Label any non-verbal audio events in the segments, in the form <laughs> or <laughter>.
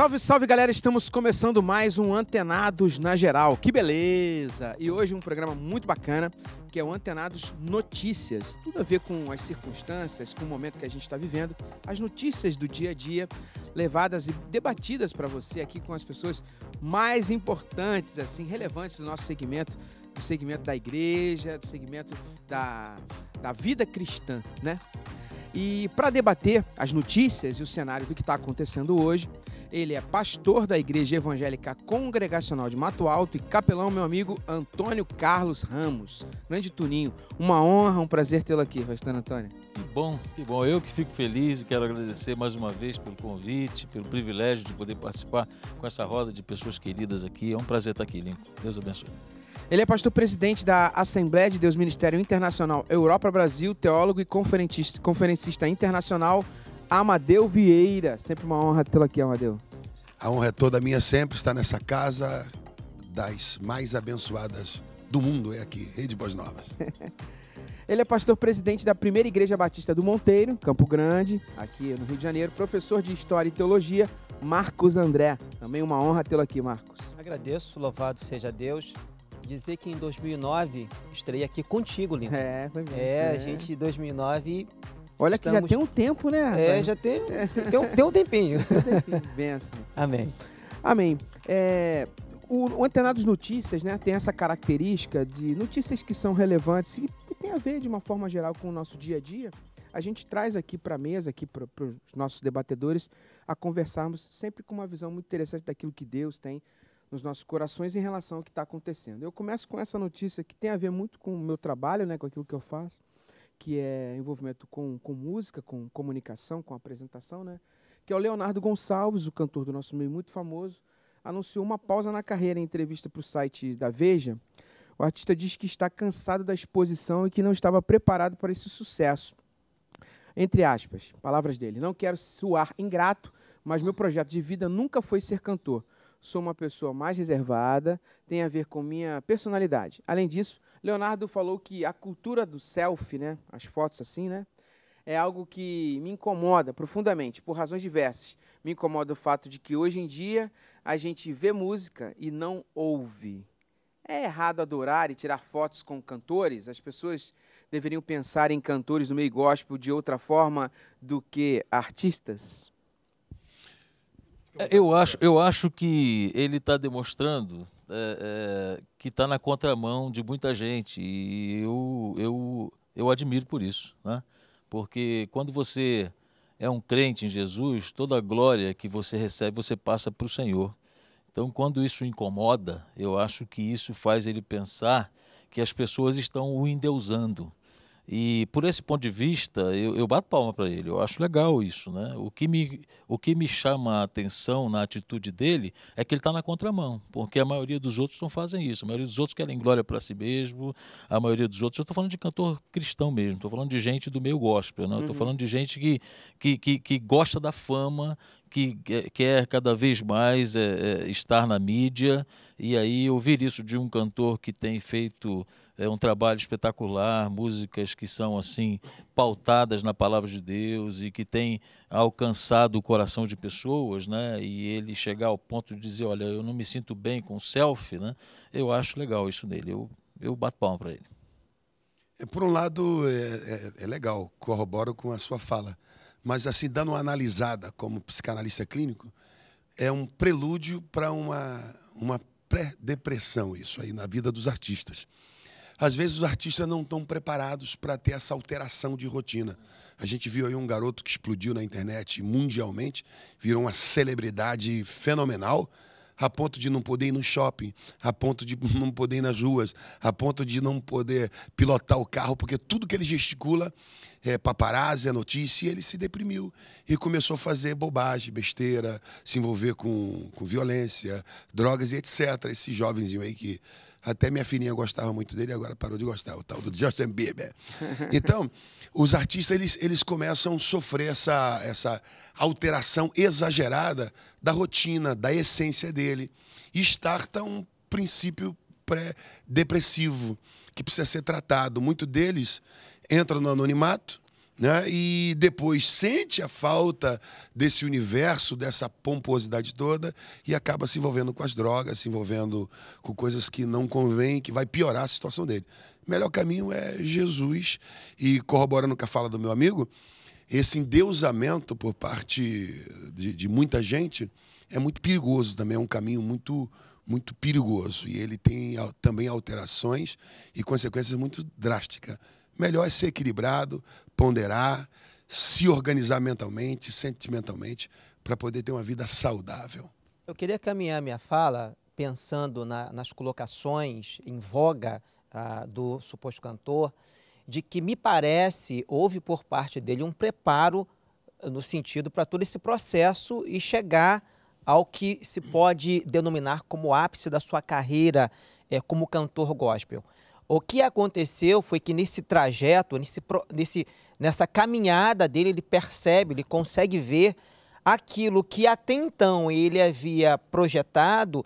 Salve, salve galera! Estamos começando mais um Antenados na Geral. Que beleza! E hoje um programa muito bacana que é o Antenados Notícias. Tudo a ver com as circunstâncias, com o momento que a gente está vivendo, as notícias do dia a dia levadas e debatidas para você aqui com as pessoas mais importantes, assim, relevantes do nosso segmento, do segmento da igreja, do segmento da, da vida cristã, né? E para debater as notícias e o cenário do que está acontecendo hoje, ele é pastor da Igreja Evangélica Congregacional de Mato Alto e capelão, meu amigo Antônio Carlos Ramos. Grande Tuninho, uma honra, um prazer tê-lo aqui, Pastor Antônio. Que bom, que bom. Eu que fico feliz e quero agradecer mais uma vez pelo convite, pelo privilégio de poder participar com essa roda de pessoas queridas aqui. É um prazer estar aqui, Lincoln. Deus abençoe. Ele é pastor presidente da Assembleia de Deus Ministério Internacional Europa Brasil, teólogo e conferencista, conferencista internacional Amadeu Vieira. Sempre uma honra tê-lo aqui, Amadeu. A honra é toda minha sempre estar nessa casa das mais abençoadas do mundo, é aqui, Rede Boas Novas. <laughs> Ele é pastor presidente da Primeira Igreja Batista do Monteiro, Campo Grande, aqui no Rio de Janeiro, professor de História e Teologia, Marcos André. Também uma honra tê-lo aqui, Marcos. Agradeço, louvado seja Deus dizer que em 2009 estrei aqui contigo, Lincoln. É, foi mesmo. É, a é. gente em 2009 Olha Estamos... que já tem um tempo, né? É, já é. tem, tem, um, tem um tempinho. <laughs> tempinho. Benção. <laughs> Amém. Amém. É, o, o Antenados Notícias né, tem essa característica de notícias que são relevantes e que tem a ver de uma forma geral com o nosso dia a dia. A gente traz aqui para a mesa, aqui para os nossos debatedores, a conversarmos sempre com uma visão muito interessante daquilo que Deus tem nos nossos corações em relação ao que está acontecendo. Eu começo com essa notícia que tem a ver muito com o meu trabalho, né, com aquilo que eu faço, que é envolvimento com, com música, com comunicação, com apresentação, né, que é o Leonardo Gonçalves, o cantor do nosso meio muito famoso, anunciou uma pausa na carreira em entrevista para o site da Veja. O artista diz que está cansado da exposição e que não estava preparado para esse sucesso. Entre aspas, palavras dele: Não quero suar ingrato, mas meu projeto de vida nunca foi ser cantor sou uma pessoa mais reservada, tem a ver com minha personalidade. Além disso, Leonardo falou que a cultura do selfie, né, as fotos assim, né, é algo que me incomoda profundamente, por razões diversas. Me incomoda o fato de que hoje em dia a gente vê música e não ouve. É errado adorar e tirar fotos com cantores? As pessoas deveriam pensar em cantores no meio gospel de outra forma do que artistas? Eu acho, eu acho que ele está demonstrando é, é, que está na contramão de muita gente e eu, eu, eu admiro por isso, né? porque quando você é um crente em Jesus, toda a glória que você recebe você passa para o Senhor. Então, quando isso incomoda, eu acho que isso faz ele pensar que as pessoas estão o endeusando. E por esse ponto de vista, eu, eu bato palma para ele, eu acho legal isso. Né? O, que me, o que me chama a atenção na atitude dele é que ele está na contramão, porque a maioria dos outros não fazem isso. A maioria dos outros querem glória para si mesmo, a maioria dos outros. Eu estou falando de cantor cristão mesmo, estou falando de gente do meio gospel, né? estou uhum. falando de gente que, que, que, que gosta da fama, que quer cada vez mais é, é, estar na mídia. E aí ouvir isso de um cantor que tem feito é um trabalho espetacular, músicas que são assim pautadas na palavra de Deus e que têm alcançado o coração de pessoas, né? E ele chegar ao ponto de dizer, olha, eu não me sinto bem com o selfie, né? Eu acho legal isso nele. Eu eu bato palma para ele. É, por um lado é, é, é legal, corroboro com a sua fala, mas assim dando uma analisada como psicanalista clínico é um prelúdio para uma uma pré-depressão isso aí na vida dos artistas. Às vezes os artistas não estão preparados para ter essa alteração de rotina. A gente viu aí um garoto que explodiu na internet mundialmente, virou uma celebridade fenomenal, a ponto de não poder ir no shopping, a ponto de <laughs> não poder ir nas ruas, a ponto de não poder pilotar o carro, porque tudo que ele gesticula é paparazzi, é notícia, e ele se deprimiu e começou a fazer bobagem, besteira, se envolver com, com violência, drogas e etc. Esse jovenzinho aí que até minha filhinha gostava muito dele, agora parou de gostar, o tal do Justin Bieber. <laughs> Então, os artistas eles, eles começam a sofrer essa, essa alteração exagerada da rotina, da essência dele. E starta um princípio pré-depressivo que precisa ser tratado. Muito deles entram no anonimato, né? e depois sente a falta desse universo, dessa pomposidade toda, e acaba se envolvendo com as drogas, se envolvendo com coisas que não convém, que vai piorar a situação dele. O melhor caminho é Jesus, e corroborando com a fala do meu amigo, esse endeusamento por parte de, de muita gente é muito perigoso também, é um caminho muito muito perigoso e ele tem também alterações e consequências muito drásticas melhor é ser equilibrado, ponderar, se organizar mentalmente, sentimentalmente, para poder ter uma vida saudável. Eu queria caminhar minha fala pensando na, nas colocações em voga ah, do suposto cantor, de que me parece houve por parte dele um preparo eh, no sentido para todo esse processo e chegar ao que se pode denominar como ápice da sua carreira é, como cantor gospel. O que aconteceu foi que nesse trajeto, nesse, nesse, nessa caminhada dele, ele percebe, ele consegue ver aquilo que até então ele havia projetado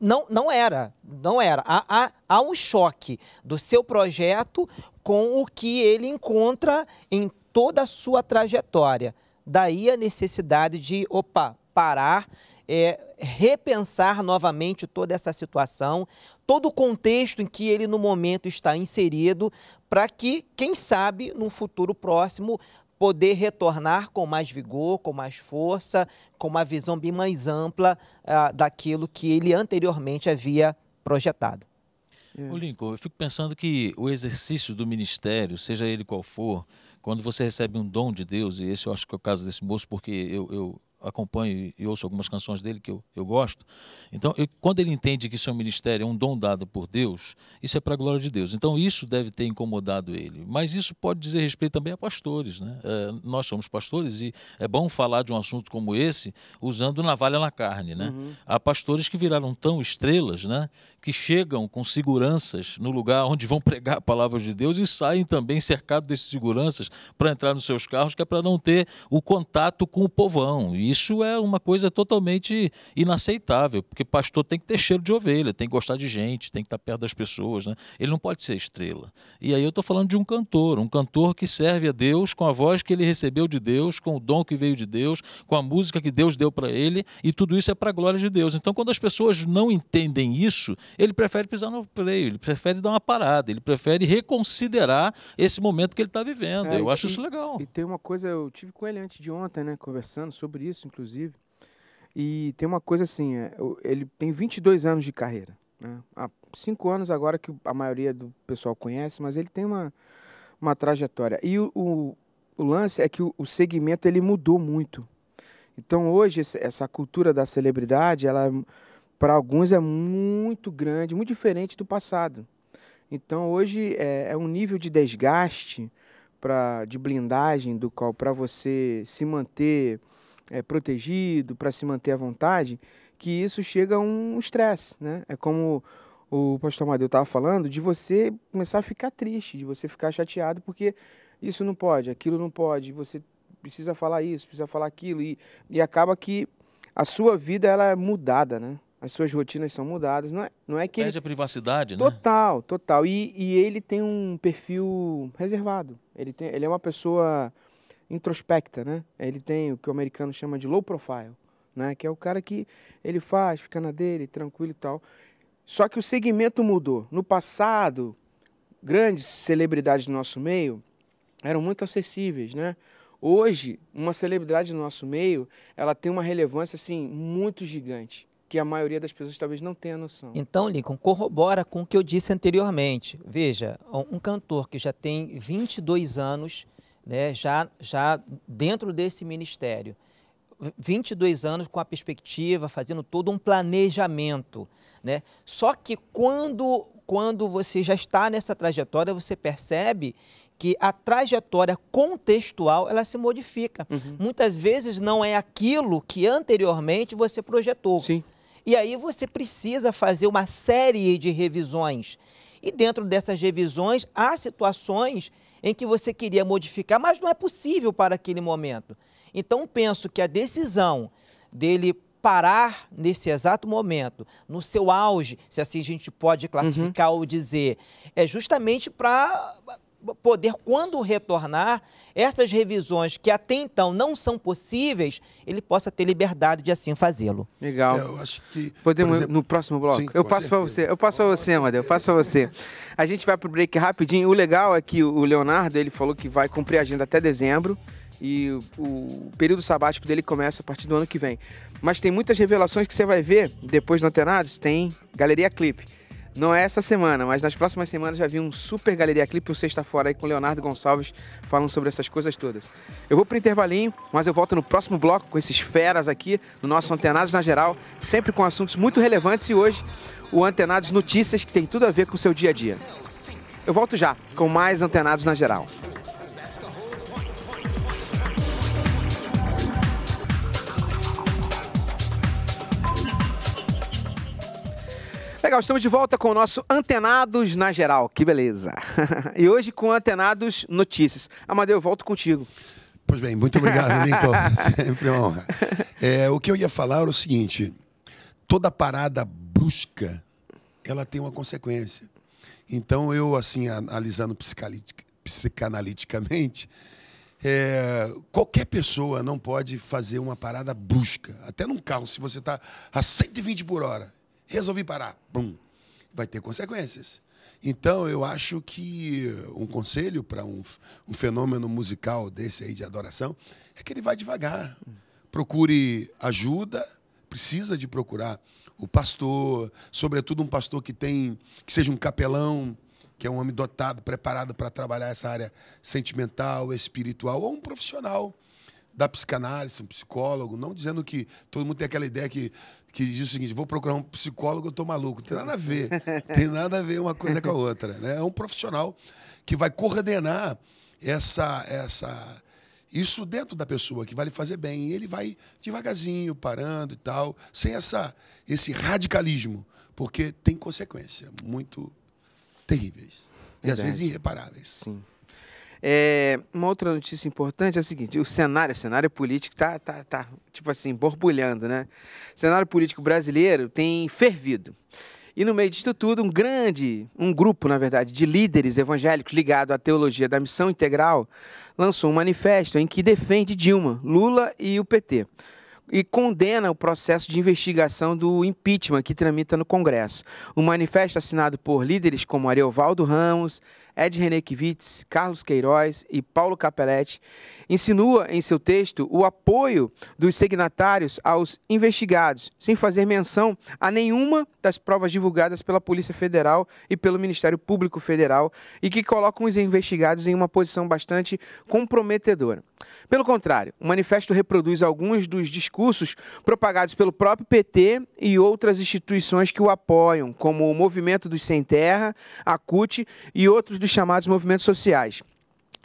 não, não era, não era. Há, há, há, um choque do seu projeto com o que ele encontra em toda a sua trajetória. Daí a necessidade de, opa, parar, é, repensar novamente toda essa situação, todo o contexto em que ele no momento está inserido, para que, quem sabe, num futuro próximo, poder retornar com mais vigor, com mais força, com uma visão bem mais ampla ah, daquilo que ele anteriormente havia projetado. O Lincoln, eu fico pensando que o exercício do ministério, seja ele qual for, quando você recebe um dom de Deus, e esse eu acho que é o caso desse moço, porque eu, eu acompanho e ouço algumas canções dele que eu, eu gosto. Então, eu, quando ele entende que seu ministério é um dom dado por Deus, isso é para a glória de Deus. Então, isso deve ter incomodado ele. Mas isso pode dizer respeito também a pastores. Né? É, nós somos pastores e é bom falar de um assunto como esse usando navalha na carne. Né? Uhum. Há pastores que viraram tão estrelas né, que chegam com seguranças no lugar onde vão <laughs> pregar a palavra de Deus e saem também cercados desses seguranças para entrar nos seus carros, que é para não ter o contato com o povão. E isso é uma coisa totalmente inaceitável, porque pastor tem que ter cheiro de ovelha, tem que gostar de gente, tem que estar perto das pessoas, né? Ele não pode ser estrela. E aí eu estou falando de um cantor, um cantor que serve a Deus com a voz que ele recebeu de Deus, com o dom que veio de Deus, com a música que Deus deu para ele, e tudo isso é para a glória de Deus. Então, quando as pessoas não entendem isso, ele prefere pisar no freio, ele prefere dar uma parada, ele prefere reconsiderar esse momento que ele está vivendo. É, eu e, acho isso legal. E tem uma coisa, eu tive com ele antes de ontem, né, conversando sobre isso isso, inclusive. E tem uma coisa assim, é, ele tem 22 anos de carreira. Né? Há cinco anos agora que a maioria do pessoal conhece, mas ele tem uma, uma trajetória. E o, o, o lance é que o, o, segmento ele mudou muito. Então hoje essa cultura da celebridade, ela para alguns é muito grande, muito diferente do passado. Então hoje é, é um nível de desgaste, pra, de blindagem do qual para você se manter é, protegido, para se manter à vontade, que isso chega a um estresse, né? É como o pastor Amadeu estava falando, de você começar a ficar triste, de você ficar chateado, porque isso não pode, aquilo não pode, você precisa falar isso, precisa falar aquilo, e, e acaba que a sua vida ela é mudada, né? As suas rotinas são mudadas, não é, não é que... Perde ele... a privacidade, total, né? Total, total. E, e ele tem um perfil reservado, ele, tem, ele é uma pessoa introspecta, né? Ele tem o que o americano chama de low profile, né? Que é o cara que ele faz, fica na dele, tranquilo e tal. Só que o segmento mudou. No passado, grandes celebridades do nosso meio eram muito acessíveis, né? Hoje, uma celebridade do nosso meio, ela tem uma relevância assim muito gigante que a maioria das pessoas talvez não tenha noção. Então, Lincoln, corrobora com o que eu disse anteriormente. Veja, um cantor que já tem 22 anos né, já, já dentro desse ministério. 22 anos com a perspectiva, fazendo todo um planejamento. Né? Só que quando, quando você já está nessa trajetória, você percebe que a trajetória contextual ela se modifica. Uhum. Muitas vezes não é aquilo que anteriormente você projetou. Sim. E aí você precisa fazer uma série de revisões. E dentro dessas revisões há situações em que você queria modificar, mas não é possível para aquele momento. Então, penso que a decisão dele parar nesse exato momento, no seu auge, se assim a gente pode uhum. classificar uhum. ou dizer, é justamente para poder, quando retornar, essas revisões que até então não são possíveis, ele possa ter liberdade de assim fazê-lo. Legal. Eu acho que. Podemos exemplo, no próximo bloco? Sim, eu passo para você, eu passo para você, Amadeu, eu passo para você. A gente vai para o break rapidinho. O legal é que o Leonardo ele falou que vai cumprir a agenda até dezembro. E o período sabático dele começa a partir do ano que vem. Mas tem muitas revelações que você vai ver depois do Antenados. Tem Galeria Clipe não é essa semana, mas nas próximas semanas já vi um super Galeria Clipe, o Sexta Fora aí com Leonardo Gonçalves falando sobre essas coisas todas. Eu vou pro intervalinho, mas eu volto no próximo bloco com esses feras aqui, no nosso Antenados na Geral, sempre com assuntos muito relevantes e hoje o Antenados Notícias, que tem tudo a ver com o seu dia a dia. Eu volto já com mais Antenados na Geral. Legal, estamos de volta com o nosso Antenados na Geral. Que beleza. <laughs> E hoje com Antenados Notícias. Amadeu, eu volto contigo. Pois bem, muito obrigado, Lincoln. <laughs> Sempre uma honra. É, o que eu ia falar era o seguinte: toda parada brusca ela tem uma consequência. Então, eu, assim, analisando psicanaliticamente, é, qualquer pessoa não pode fazer uma parada brusca. Até num carro, se você está a 120 por hora Resolvi parar. Bum. Vai ter consequências. Então, eu acho que um conselho para um, um, fenômeno musical desse aí de adoração é que ele vá devagar. Procure ajuda, precisa de procurar o pastor, sobretudo um pastor que tem que seja um capelão, que é um homem dotado, preparado para trabalhar essa área sentimental, espiritual, ou um profissional da psicanálise, um psicólogo, não dizendo que todo mundo tem aquela ideia que, que diz o seguinte, vou procurar um psicólogo, eu tô maluco. Não tem nada a ver. <laughs> tem nada a ver uma coisa com a outra. Né? É um profissional que vai coordenar essa, essa, isso dentro da pessoa que vai lhe fazer bem. E ele vai devagarzinho, parando e tal, sem essa, esse radicalismo, porque tem consequência muito terríveis. E às vezes irreparáveis. Sim. É, uma outra notícia importante é a seguinte: o cenário, o cenário político está tá, tá, tipo assim, borbulhando, né? O cenário político brasileiro tem fervido. E no meio disso tudo, um grande, um grupo, na verdade, de líderes evangélicos ligado à teologia da missão integral lançou um manifesto em que defende Dilma, Lula e o PT e condena o processo de investigação do impeachment que tramita no Congresso. O um manifesto assinado por líderes como Ariovaldo Ramos, Ed Kivitz, Carlos Queiroz e Paulo Capelletti, insinua em seu texto o apoio dos signatários aos investigados, sem fazer menção a nenhuma das provas divulgadas pela Polícia Federal e pelo Ministério Público Federal e que colocam os investigados em uma posição bastante comprometedora. Pelo contrário, o manifesto reproduz alguns dos discursos propagados pelo próprio PT e outras instituições que o apoiam, como o Movimento dos Sem Terra, a CUT e outros dos dos chamados movimentos sociais.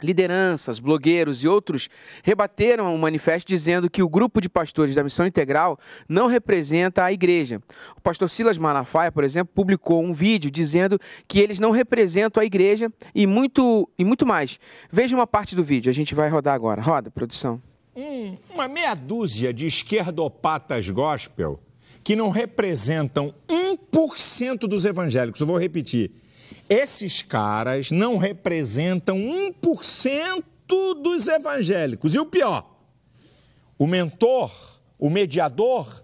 Lideranças, blogueiros e outros rebateram o manifesto dizendo que o grupo de pastores da Missão Integral não representa a igreja. O pastor Silas Malafaia, por exemplo, publicou um vídeo dizendo que eles não representam a igreja e muito, e muito mais. Veja uma parte do vídeo, a gente vai rodar agora. Roda, produção. Hum, uma meia dúzia de esquerdopatas gospel que não representam 1% dos evangélicos. Eu vou repetir esses caras não representam 1% dos evangélicos. E o pior, o mentor, o mediador,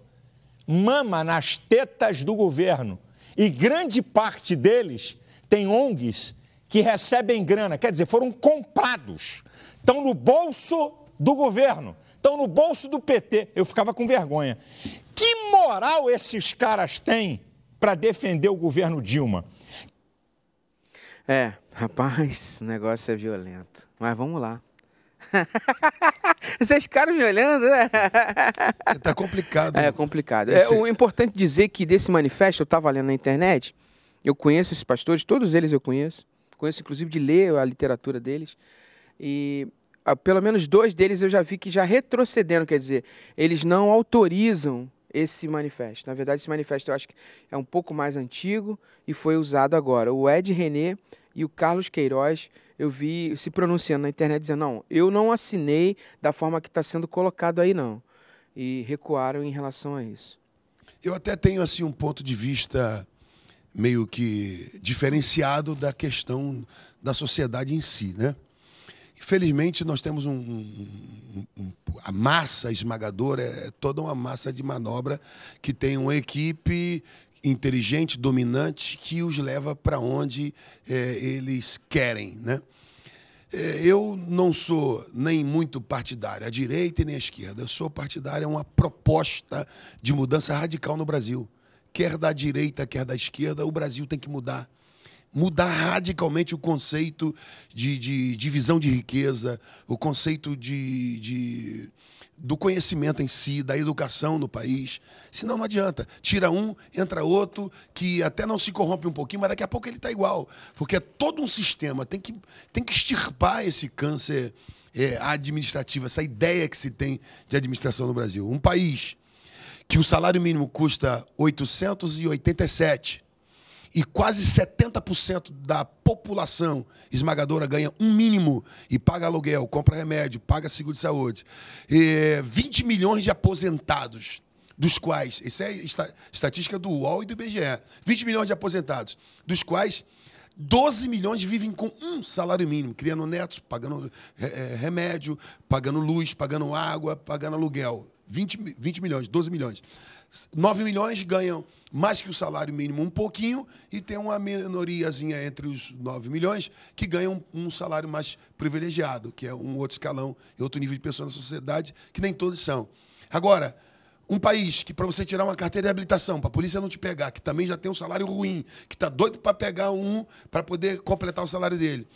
mama nas tetas do governo. E grande parte deles tem ONGs que recebem grana, quer dizer, foram comprados, estão no bolso do governo, estão no bolso do PT. Eu ficava com vergonha. Que moral esses caras têm para defender o governo Dilma? É, rapaz, o negócio é violento. Mas vamos lá. <laughs> Vocês ficaram me olhando, né? Tá complicado. É né? complicado. Esse... É o importante dizer que desse manifesto, eu estava lendo na internet, eu conheço esses pastores, todos eles eu conheço. Conheço, inclusive, de ler a literatura deles. E a, ah, pelo menos dois deles eu já vi que já retrocedendo, quer dizer, eles não autorizam esse manifesto. Na verdade, esse manifesto eu acho que é um pouco mais antigo e foi usado agora. O Ed René e o Carlos Queiroz, eu vi se pronunciando na internet dizendo: não, eu não assinei da forma que está sendo colocado aí, não. E recuaram em relação a isso. Eu até tenho assim um ponto de vista meio que diferenciado da questão da sociedade em si, né? Felizmente nós temos um, um, um, a massa esmagadora, é toda uma massa de manobra que tem uma equipe inteligente, dominante, que os leva para onde é, eles querem. Né? É, eu não sou nem muito partidário, à direita e nem à esquerda. Eu sou partidário a uma proposta de mudança radical no Brasil. Quer da direita, quer da esquerda, o Brasil tem que mudar mudar radicalmente o conceito de, de divisão de, riqueza, o conceito de, de, do conhecimento em si, da educação no país. Senão não adianta. Tira um, entra outro, que até não se corrompe um pouquinho, mas daqui a pouco ele está igual. Porque é todo um sistema. Tem que, tem que extirpar esse câncer é, administrativo, essa ideia que se tem de administração no Brasil. Um país que o salário mínimo custa 887 e quase 70% da população esmagadora ganha um mínimo e paga aluguel, compra remédio, paga seguro de saúde. E 20 milhões de aposentados, dos quais, isso é estatística do UOL e do IBGE, 20 milhões de aposentados, dos quais 12 milhões vivem com um salário mínimo, criando netos, pagando é, é, remédio, pagando luz, pagando água, pagando aluguel. 20, 20 milhões, 12 milhões. 9 milhões ganham mais que o salário mínimo um pouquinho e tem uma minoriazinha entre os 9 milhões que ganham um salário mais privilegiado, que é um outro escalão e outro nível de pessoa na sociedade, que nem todos são. Agora, um país que para você tirar uma carteira de habilitação, para a polícia não te pegar, que também já tem um salário ruim, que está doido para pegar um para poder completar o salário dele,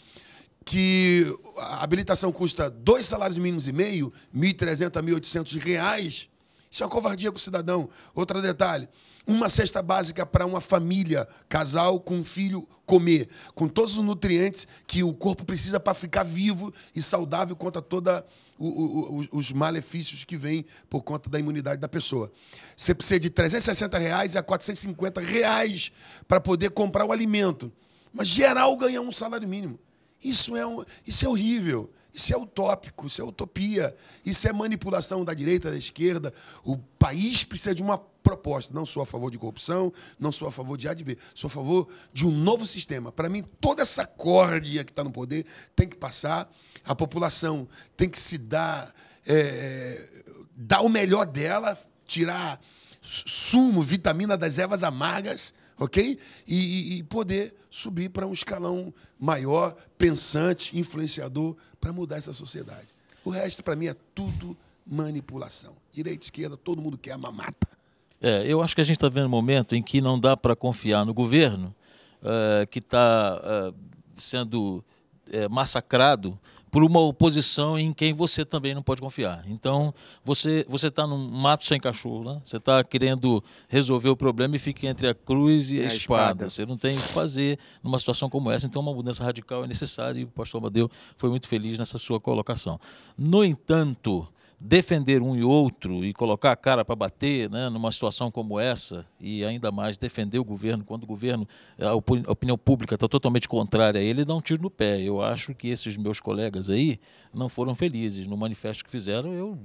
que a habilitação custa dois salários mínimos e meio, 1.300 a 1.800 reais, isso é uma covardia com o cidadão. Outro detalhe: uma cesta básica para uma família, casal com um filho comer, com todos os nutrientes que o corpo precisa para ficar vivo e saudável contra toda os malefícios que vêm por conta da imunidade da pessoa. Você precisa de 360 reais a 450 reais para poder comprar o alimento. Mas geral ganha um salário mínimo. Isso é, um, isso é horrível. Isso é utópico, isso é utopia, isso é manipulação da direita, da esquerda. O país precisa de uma proposta. Não sou a favor de corrupção, não sou a favor de A de B, sou a favor de um novo sistema. Para mim, toda essa corda que está no poder tem que passar, a população tem que se dar, é, dar o melhor dela, tirar sumo, vitamina das ervas amargas, ok? e, e, e poder subir para um escalão maior, pensante, influenciador, para mudar essa sociedade. O resto, para mim, é tudo manipulação. Direita, esquerda, todo mundo quer a mamata. É, eu acho que a gente está vendo um momento em que não dá para confiar no governo, uh, que está uh, eh, sendo é, massacrado por uma oposição em quem você também não pode confiar. Então, você você está num mato sem cachorro, né? você está querendo resolver o problema e fica entre a cruz e, e a, espada. espada. Você não tem o que fazer numa situação como essa, então uma mudança radical é necessária e o pastor Amadeu foi muito feliz nessa sua colocação. No entanto, defender um e outro e colocar a cara para bater né, numa situação como essa, e ainda mais defender o governo, quando o governo, a opinião pública está totalmente contrária a ele, dá um tiro no pé. Eu acho que esses meus colegas aí não foram felizes no manifesto que fizeram. Eu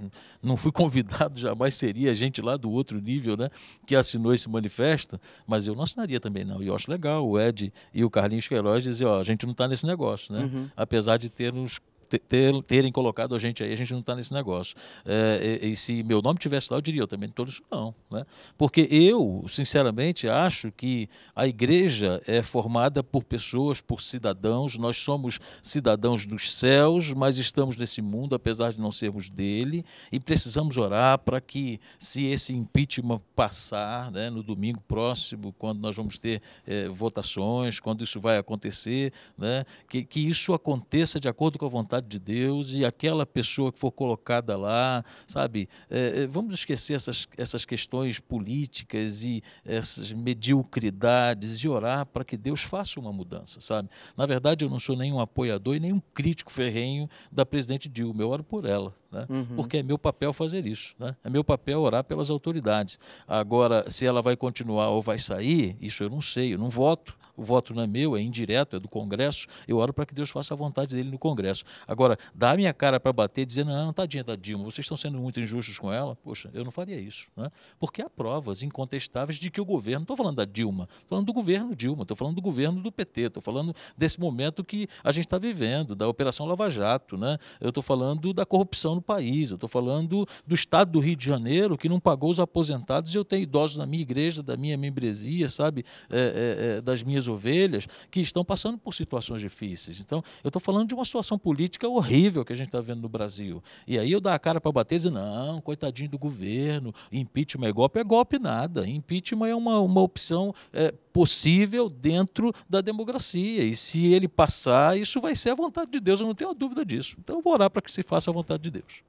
não fui <laughs> convidado, jamais seria gente lá do outro nível né, que assinou esse manifesto, mas eu não assinaria também, não. E eu acho legal o Ed e o Carlinhos Queiroz dizer: ó, a gente não está nesse negócio, né? Uhum. apesar de termos ter, terem colocado a gente aí, a gente não está nesse negócio. É, e, e, se meu nome tivesse lá, eu diria, eu também não estou nisso não. Né? Porque eu, sinceramente, acho que a igreja é formada por pessoas, por cidadãos, nós somos cidadãos dos céus, mas estamos nesse mundo, apesar de não sermos dele, e precisamos orar para que, se esse impeachment passar né, no domingo próximo, quando nós vamos ter é, votações, quando isso vai acontecer, né, que, que isso aconteça de acordo com a vontade vontade de Deus e aquela pessoa que for colocada lá, sabe? É, é, vamos esquecer essas, essas questões políticas e essas mediocridades e orar para que Deus faça uma mudança, sabe? Na verdade, eu não sou nenhum apoiador e nenhum crítico ferrenho da presidente Dilma, eu oro por ela, né? Uhum. porque é meu papel fazer isso, né? é meu papel orar pelas autoridades. Agora, se ela vai continuar ou vai sair, isso eu não sei, eu não voto, o voto não é meu, é indireto, é do Congresso, eu oro para que Deus faça a vontade dele no Congresso. Agora, dar a minha cara para bater e dizer, não, tadinha da Dilma, vocês estão sendo muito injustos com ela, poxa, eu não faria isso. Né? Porque há provas incontestáveis de que o governo, não estou falando da Dilma, estou falando do governo Dilma, estou falando do governo do PT, estou falando desse momento que a gente está vivendo, da Operação Lava Jato, né? eu estou falando da corrupção no país, eu estou falando do Estado do Rio de Janeiro, que não pagou os aposentados, e eu tenho idosos na minha igreja, da minha membresia, sabe, é, é, é das minhas ovelhas que estão passando por situações difíceis. Então, eu estou falando de uma situação política horrível que a gente está vendo no Brasil. E aí eu dar a cara para bater e dizer, não, coitadinho do governo, impeachment é golpe, é golpe nada. Impeachment é uma, uma opção é, possível dentro da democracia. E se ele passar, isso vai ser a vontade de Deus, eu não tenho dúvida disso. Então eu vou orar para que se faça a vontade de Deus.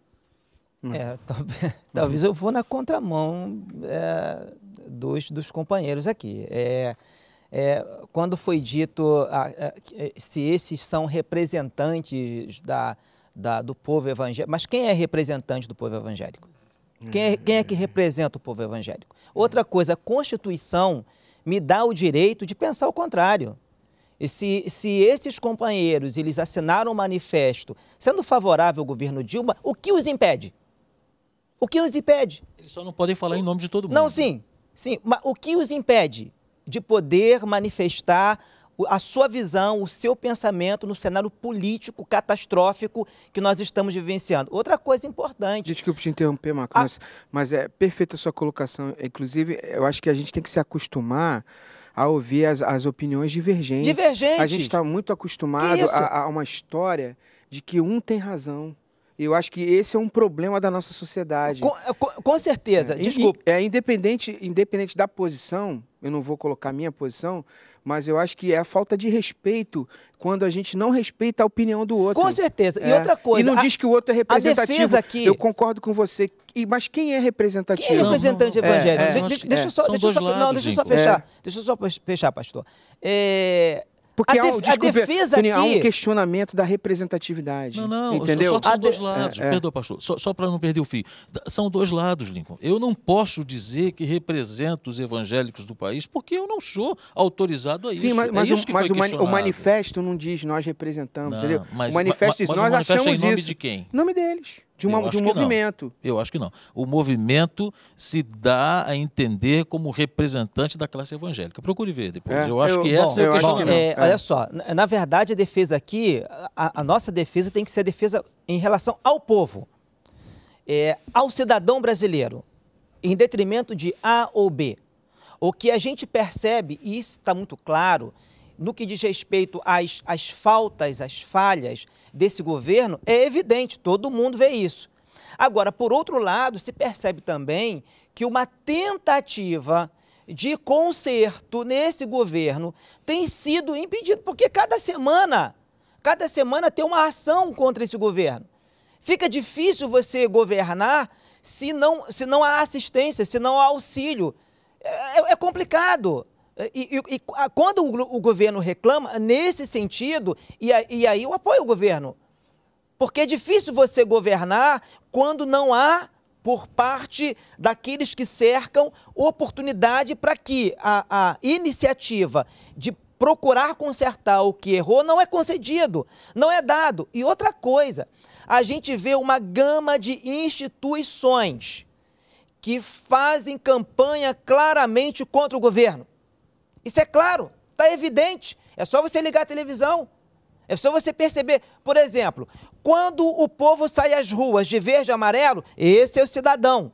Hum. É, talvez, <laughs> talvez eu vou na contramão é, dos, dos companheiros aqui. É, é, quando foi dito a, a, é, se esses são representantes da, da, do povo evangélico, mas quem é representante do povo evangélico? Quem é, quem é que representa o povo evangélico? Outra coisa, a Constituição me dá o direito de pensar o contrário. E se, se esses companheiros eles assinaram o um manifesto sendo favorável ao governo Dilma, o que os impede? O que os impede? Eles só não podem falar em nome de todo mundo. Não, sim. Sim, mas o que os impede de poder manifestar a sua visão, o seu pensamento no cenário político catastrófico que nós estamos vivenciando. Outra coisa importante. Desculpe te interromper, Marcos, ah. mas, mas é perfeita a sua colocação. Inclusive, eu acho que a gente tem que se acostumar a ouvir as, as opiniões divergentes. Divergentes. A gente está muito acostumado a, a uma história de que um tem razão. Eu acho que esse é um problema da nossa sociedade. Com, com, com certeza, é, É, independente, independente da posição, eu não vou colocar minha posição, mas eu acho que é a falta de respeito quando a gente não respeita a opinião do outro. Com certeza. É. E outra coisa. E não a, diz que o outro é representativo. A defesa aqui. Eu concordo com você. E, mas quem é representativo? Quem é representante não, é, não, é, evangélico? É, é, de, de, deixa eu só, deixa só, lados, não, deixa eu só fechar. É. Deixa eu só fechar, pastor. É, porque a, def desculpa, a defesa aqui... Há um questionamento da representatividade. Não, não, entendeu? só que são a dois de... lados. É, é. Perdoa, pastor, só, só para não perder o fio. São dois lados, Lincoln. Eu não posso dizer que represento os evangélicos do país, porque eu não sou autorizado a isso. Sim, mas, é mas o, o, manifesto não diz nós representamos, não, entendeu? Mas, o manifesto mas, mas nós o manifesto achamos é em nome isso. de quem? Em nome deles de, uma, de um movimento. Não. Eu acho que não. O movimento se dá a entender como representante da classe evangélica. Procure ver depois. É, eu acho eu, que bom, essa é a questão. Que é, é, olha só, na verdade a defesa aqui, a, a, nossa defesa tem que ser a defesa em relação ao povo, é, ao cidadão brasileiro, em detrimento de A ou B. O que a gente percebe, e isso está muito claro, no que diz respeito às, às faltas, às falhas desse governo, é evidente, todo mundo vê isso. Agora, por outro lado, se percebe também que uma tentativa de conserto nesse governo tem sido impedido, porque cada semana, cada semana tem uma ação contra esse governo. Fica difícil você governar se não, se não há assistência, se não há auxílio. É, é, é complicado. Eh, e, e, e quando o, o, governo reclama, nesse sentido, e, a, e aí eu apoio o governo. Porque é difícil você governar quando não há, por parte daqueles que cercam, oportunidade para que a, a iniciativa de procurar consertar o que errou não é concedido, não é dado. E outra coisa, a gente vê uma gama de instituições que fazem campanha claramente contra o governo. Isso é claro, está evidente. É só você ligar a televisão. É só você perceber, por exemplo, quando o povo sai às ruas de verde e amarelo, esse é o cidadão.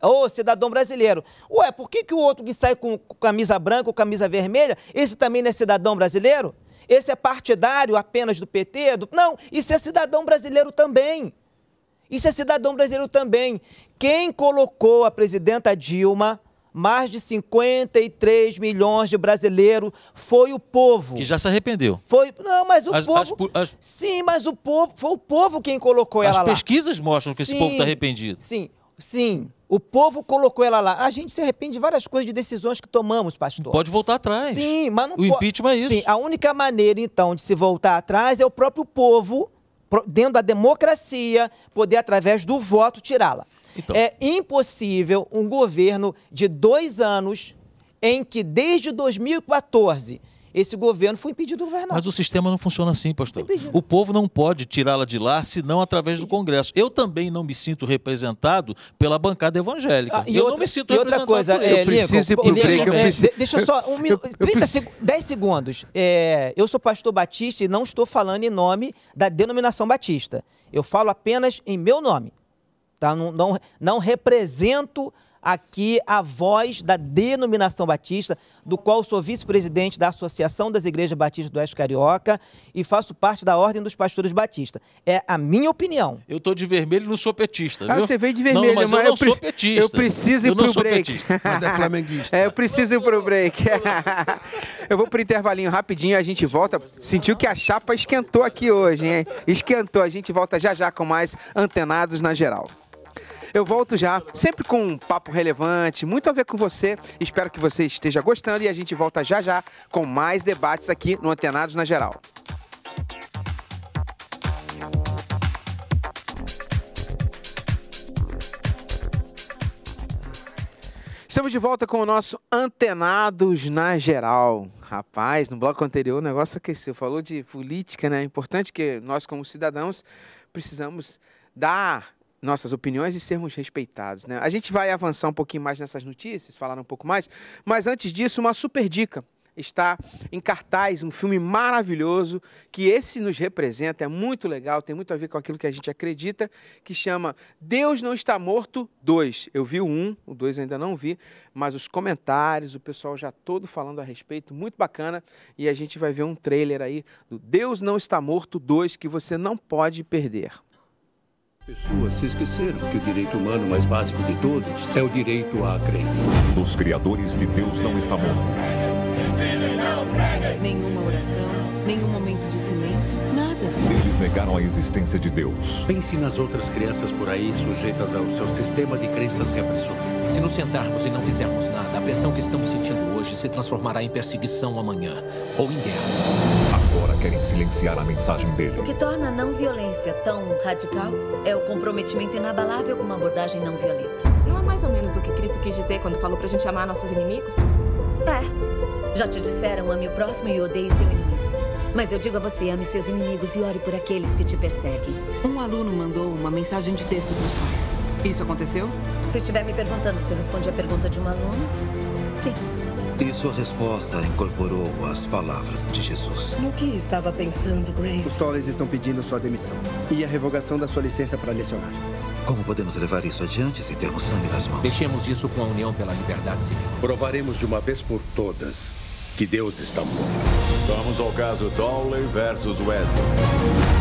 Ô, cidadão brasileiro. Ué, por que, que o outro que sai com, com camisa branca ou camisa vermelha, esse também não é cidadão brasileiro? Esse é partidário apenas do PT? Do... Não, isso é cidadão brasileiro também. Isso é cidadão brasileiro também. Quem colocou a presidenta Dilma mais de 53 milhões de brasileiros, foi o povo. Que já se arrependeu. Foi, não, mas o as, povo. As, as, sim, mas o povo, foi o povo quem colocou ela lá. As pesquisas mostram que sim, esse povo está arrependido. Sim, sim. O povo colocou ela lá. A gente se arrepende de várias coisas, de decisões que tomamos, pastor. Pode voltar atrás. Sim, mas não O impeachment é isso. Sim, a única maneira, então, de se voltar atrás é o próprio povo, dentro da democracia, poder, através do voto, tirá-la. Então. É impossível um governo de dois anos em que, desde 2014, esse governo foi impedido do governar. Mas o sistema não funciona assim, pastor. O povo não pode tirá-la de lá, senão através do Congresso. Eu também não me sinto representado pela bancada evangélica. Ah, eu outra, não me sinto representado coisa, por é, eu preciso Lincoln, Lincoln, Lincoln, Deixa eu só, <laughs> um minuto, 30 10 segundos. É, eu sou pastor batista e não estou falando em nome da denominação batista. Eu falo apenas em meu nome. Tá? Não, não, não represento aqui a voz da denominação batista, do qual sou vice-presidente da Associação das Igrejas Batistas do Oeste Carioca e faço parte da Ordem dos Pastores Batistas. É a minha opinião. Eu estou de vermelho e não sou petista, ah, viu? Ah, você veio de vermelho, não, mas, mas eu, eu não sou petista. Eu preciso ir eu não break. Petista, <laughs> mas é flamenguista. é, eu preciso ir o break. <laughs> eu vou para o intervalinho rapidinho, a gente volta. Sentiu que a chapa esquentou aqui hoje, hein? Esquentou. A gente volta já já com mais antenados na geral. Eu volto já, sempre com um papo relevante, muito a ver com você. Espero que você esteja gostando e a gente volta já já com mais debates aqui no Antenados na Geral. Estamos de volta com o nosso Antenados na Geral. Rapaz, no bloco anterior o negócio aqueceu. Falou de política, né? É importante que nós, como cidadãos, precisamos dar nossas opiniões e sermos respeitados. Né? A gente vai avançar um pouquinho mais nessas notícias, falar um pouco mais, mas antes disso, uma super dica. Está em cartaz um filme maravilhoso que esse nos representa, é muito legal, tem muito a ver com aquilo que a gente acredita, que chama Deus Não Está Morto 2. Eu vi o 1, um, o 2 ainda não vi, mas os comentários, o pessoal já todo falando a respeito, muito bacana. E a gente vai ver um trailer aí do Deus Não Está Morto 2 que você não pode perder pessoas se esqueceram que o direito humano mais básico de todos é o direito à crença. Dos criadores de Deus não está morto. Nenhuma oração, nenhum momento de silêncio, nada. Eles negaram a existência de Deus. Pense nas outras crianças por aí sujeitas ao seu sistema de crenças repressor. Se nos sentarmos e não fizermos nada, a pressão que estamos sentindo hoje se transformará em perseguição amanhã ou em guerra querem silenciar a mensagem dele. O que torna a não violência tão radical é o comprometimento inabalável com uma abordagem não violenta. Não é mais ou menos o que Cristo quis dizer quando falou pra gente amar nossos inimigos? É. Já te disseram, ame o próximo e odeie seu inimigo. Mas eu digo a você, ame seus inimigos e ore por aqueles que te perseguem. Um aluno mandou uma mensagem de texto para os pais. Isso aconteceu? Se estiver me perguntando se eu respondi a pergunta de um aluno, sim. E sua resposta incorporou as palavras de Jesus. No que estava pensando, Grace? Os Tolles estão pedindo sua demissão e a revogação da sua licença para lecionar. Como podemos levar isso adiante sem termos sangue nas mãos? Deixemos isso com a União pela Liberdade Civil. Provaremos de uma vez por todas que Deus está morto. Vamos ao caso Dowley versus Wesley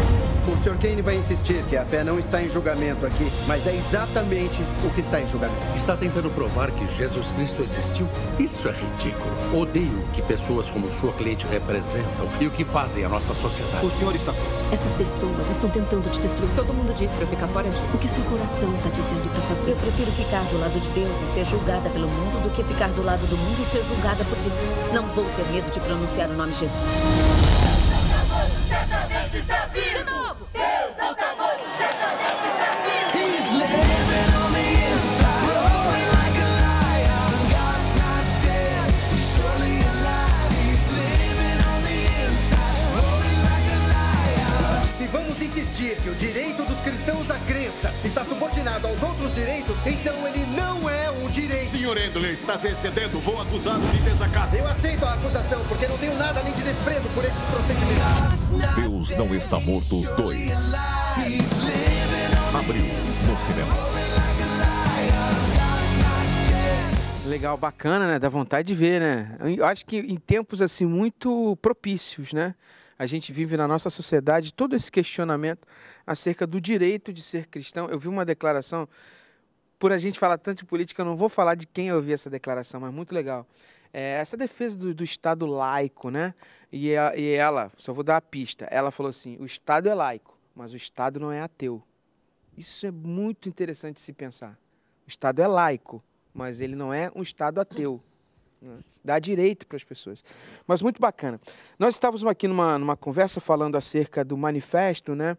o Sr. Kane vai insistir que a fé não está em julgamento aqui, mas é exatamente o que está em julgamento. Está tentando provar que Jesus Cristo existiu? Isso é ridículo. Odeio que pessoas como sua cliente representam e o que fazem à nossa sociedade. O senhor está preso. Essas pessoas estão tentando te destruir. Todo mundo diz para ficar fora disso. O que seu coração está dizendo para fazer? Eu prefiro ficar do lado de Deus e ser julgada pelo mundo do que ficar do lado do mundo e ser julgada por Deus. Não vou ter medo de pronunciar o nome de Jesus. Certamente Davi que o direito dos cristãos à crença está subordinado aos outros direitos, então ele não é um direito. Senhor Endley, está se excedendo. Vou acusá-lo de desacato. Eu aceito a acusação, porque não tenho nada além de desprezo por esses procedimentos. Deus não está morto dois. Abril, no cinema. Legal, bacana, né? Dá vontade de ver, né? Eu acho que em tempos assim muito propícios, né? a gente vive na nossa sociedade todo esse questionamento acerca do direito de ser cristão. Eu vi uma declaração, por a gente falar tanto de política, eu não vou falar de quem eu vi essa declaração, mas muito legal. É, essa defesa do, do, Estado laico, né? E, a, é, e ela, só vou dar a pista, ela falou assim: o Estado é laico, mas o Estado não é ateu. Isso é muito interessante se pensar. O Estado é laico, mas ele não é um Estado ateu. Né, dá direito para as pessoas. Mas muito bacana. Nós estávamos aqui numa, numa conversa falando acerca do manifesto, né?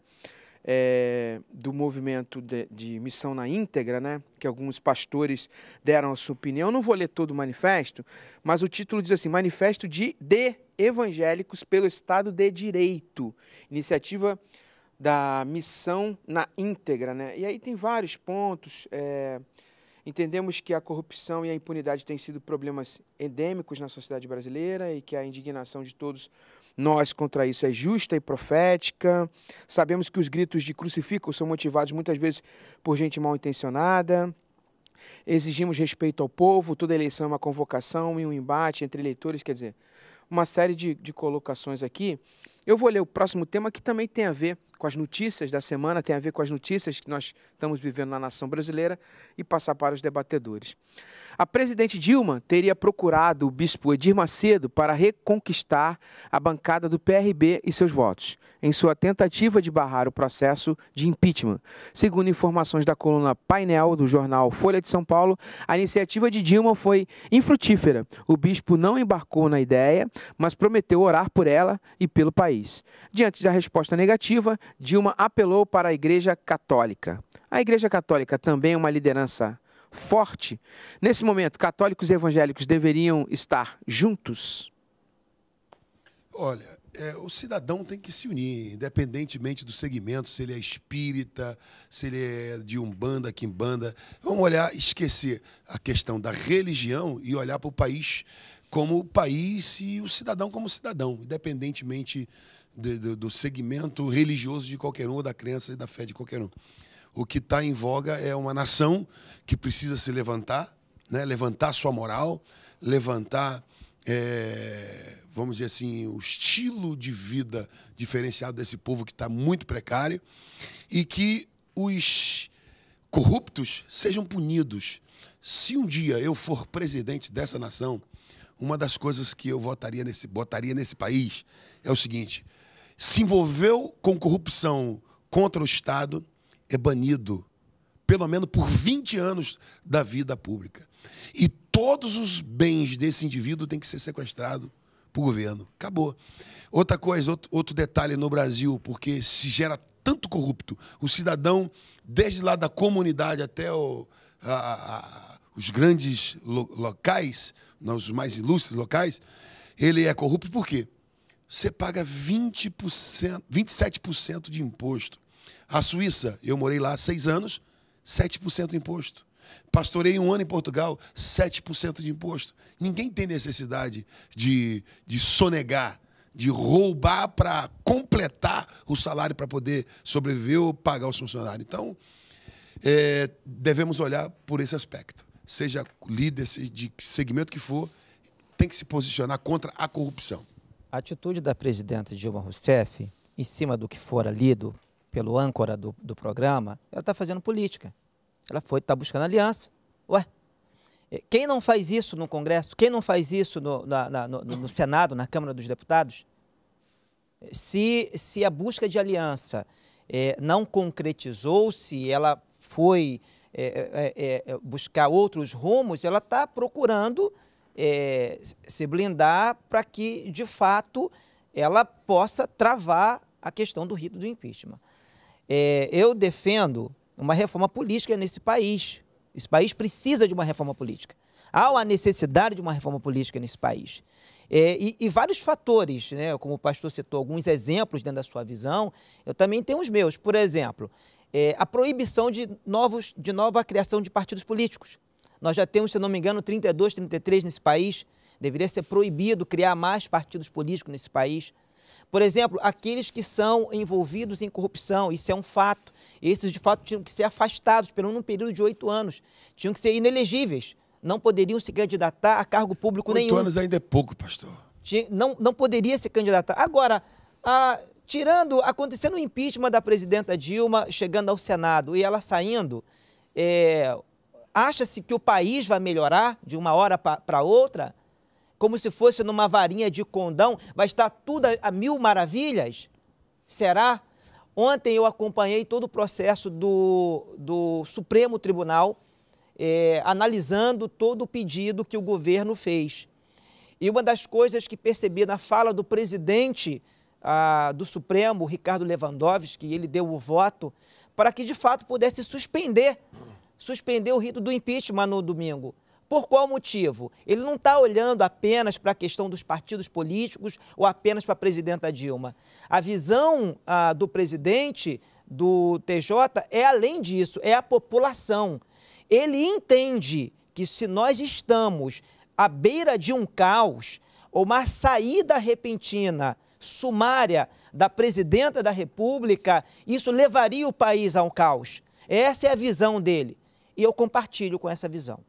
É, do movimento de, de, missão na íntegra, né? Que alguns pastores deram a sua opinião. Eu não vou ler todo o manifesto, mas o título diz assim: Manifesto de, de Evangélicos pelo Estado de Direito. Iniciativa da missão na íntegra, né? E aí tem vários pontos. É, Entendemos que a corrupção e a impunidade têm sido problemas endêmicos na sociedade brasileira e que a indignação de todos nós contra isso é justa e profética. Sabemos que os gritos de crucificam são motivados muitas vezes por gente mal intencionada. Exigimos respeito ao povo, toda eleição é uma convocação e um embate entre eleitores, quer dizer, uma série de, de colocações aqui. Eu vou ler o próximo tema que também tem a ver com as notícias da semana, tem a ver com as notícias que nós estamos vivendo na nação brasileira e passar para os debatedores. A presidente Dilma teria procurado o bispo Edir Macedo para reconquistar a bancada do PRB e seus votos, em sua tentativa de barrar o processo de impeachment. Segundo informações da coluna Painel do jornal Folha de São Paulo, a iniciativa de Dilma foi infrutífera. O bispo não embarcou na ideia, mas prometeu orar por ela e pelo país. Diante da resposta negativa, Dilma apelou para a Igreja Católica. A Igreja Católica também é uma liderança forte. Nesse momento, católicos e evangélicos deveriam estar juntos? Olha, é, o cidadão tem que se unir, independentemente do segmento, se ele é espírita, se ele é de umbanda, quimbanda. Vamos olhar, esquecer a questão da religião e olhar para o país como o país e o cidadão como cidadão, independentemente de, do segmento religioso de qualquer um, ou da crença e da fé de qualquer um. O que está em voga é uma nação que precisa se levantar, né? levantar sua moral, levantar, é, vamos dizer assim, o estilo de vida diferenciado desse povo que está muito precário e que os corruptos sejam punidos. Se um dia eu for presidente dessa nação, uma das coisas que eu votaria nesse, botaria nesse país é o seguinte: se envolveu com corrupção contra o Estado, é banido, pelo menos por 20 anos da vida pública. E todos os bens desse indivíduo têm que ser sequestrados para o governo. Acabou. Outra coisa, outro, outro detalhe no Brasil, porque se gera tanto corrupto, o cidadão, desde lá da comunidade até o, a, a, os grandes lo, locais, os mais ilustres locais, ele é corrupto por quê? você paga 20%, 27% de imposto. A Suíça, eu morei lá seis anos, 7% de imposto. Pastorei um ano em Portugal, 7% de imposto. Ninguém tem necessidade de, de sonegar, de roubar para completar o salário para poder sobreviver ou pagar os funcionários. Então, é, devemos olhar por esse aspecto. Seja líder de segmento que for, tem que se posicionar contra a corrupção. A atitude da presidenta Dilma Rousseff, em cima do que fora lido pelo âncora do, do programa, ela está fazendo política. Ela foi, está buscando aliança. Ué, quem não faz isso no Congresso, quem não faz isso no, na, na, no, no Senado, na Câmara dos Deputados, se, se a busca de aliança é, não concretizou, se ela foi é, é, é, é buscar outros rumos, ela está procurando é, se blindar para que, de fato, ela possa travar a questão do rito do impeachment. É, eu defendo uma reforma política nesse país. Esse país precisa de uma reforma política. Há uma necessidade de uma reforma política nesse país. É, e, e, vários fatores, né, como o pastor citou alguns exemplos dentro da sua visão, eu também tenho os meus. Por exemplo, é, a proibição de, novos, de nova criação de partidos políticos. Nós já temos, se não me engano, 32, 33 nesse país. Deveria ser proibido criar mais partidos políticos nesse país. Por exemplo, aqueles que são envolvidos em corrupção, isso é um fato. Esses, de fato, tinham que ser afastados, pelo menos num período de oito anos. Tinham que ser inelegíveis. Não poderiam se candidatar a cargo público nenhum. Oito anos ainda é pouco, pastor. Não, não poderia se candidatar. Agora, a, tirando, acontecendo o impeachment da presidenta Dilma, chegando ao Senado e ela saindo, é, acha-se que o país vai melhorar de uma hora para outra, como se fosse numa varinha de condão, vai estar tudo a, a mil maravilhas? Será? Ontem eu acompanhei todo o processo do, do Supremo Tribunal, é, analisando todo o pedido que o governo fez. E uma das coisas que percebi na fala do presidente do Supremo, Ricardo Lewandowski, ele deu o voto para que de fato pudesse suspender suspendeu o rito do impeachment no domingo. Por qual motivo? Ele não está olhando apenas para a questão dos partidos políticos ou apenas para a presidenta Dilma. A visão ah, do presidente do TJ é além disso, é a população. Ele entende que se nós estamos à beira de um caos, ou uma saída repentina, sumária da presidenta da República, isso levaria o país a um caos. Essa é a visão dele. E eu compartilho com essa visão.